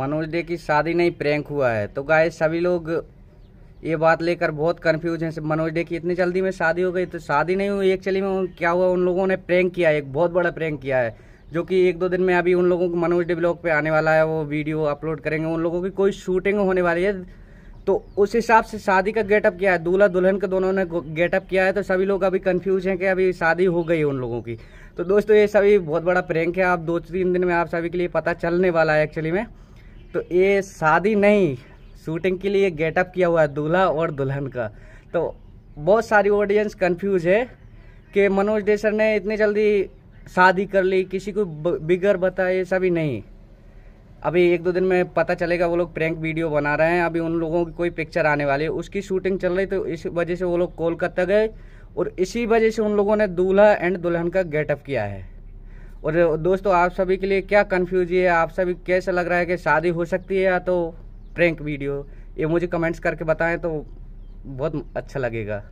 Manoj day की शादी नहीं प्रैंक हुआ है तो गाय सभी लोग ये बात लेकर बहुत कन्फ्यूज हैं मनोज डे की इतनी जल्दी में शादी हो गई तो शादी नहीं हुई एक्चुअली में क्या हुआ उन लोगों ने प्रैंक किया है एक बहुत बड़ा प्रैंक किया है जो कि एक दो दिन में अभी उन लोगों को मनोज डे ब्लॉग पे आने वाला है वो वीडियो अपलोड करेंगे उन लोगों की कोई शूटिंग होने वाली है तो उस हिसाब से शादी का गेटअप किया है दूल्हा दुल्हन का दोनों ने गेटअप किया है तो सभी लोग अभी कन्फ्यूज हैं कि अभी शादी हो गई है उन लोगों की तो दोस्तों ये सभी बहुत बड़ा प्रैंक है आप दो तीन दिन में आप सभी के लिए पता चलने वाला है एक्चुअली में तो ये शादी नहीं शूटिंग के लिए गेटअप किया हुआ है दूल्हा और दुल्हन का तो बहुत सारी ऑडियंस कंफ्यूज है कि मनोज देसर ने इतनी जल्दी शादी कर ली किसी को बिगर बताए ऐसा सभी नहीं अभी एक दो दिन में पता चलेगा वो लोग प्रैंक वीडियो बना रहे हैं अभी उन लोगों की कोई पिक्चर आने वाली है उसकी शूटिंग चल रही तो इस वजह से वो लोग कोलकाता गए और इसी वजह से उन लोगों ने दूल्हा एंड दुल्हन का गेटअप किया है और दोस्तों आप सभी के लिए क्या कन्फ्यूज है आप सभी कैसा लग रहा है कि शादी हो सकती है या तो प्रैंक वीडियो ये मुझे कमेंट्स करके बताएं तो बहुत अच्छा लगेगा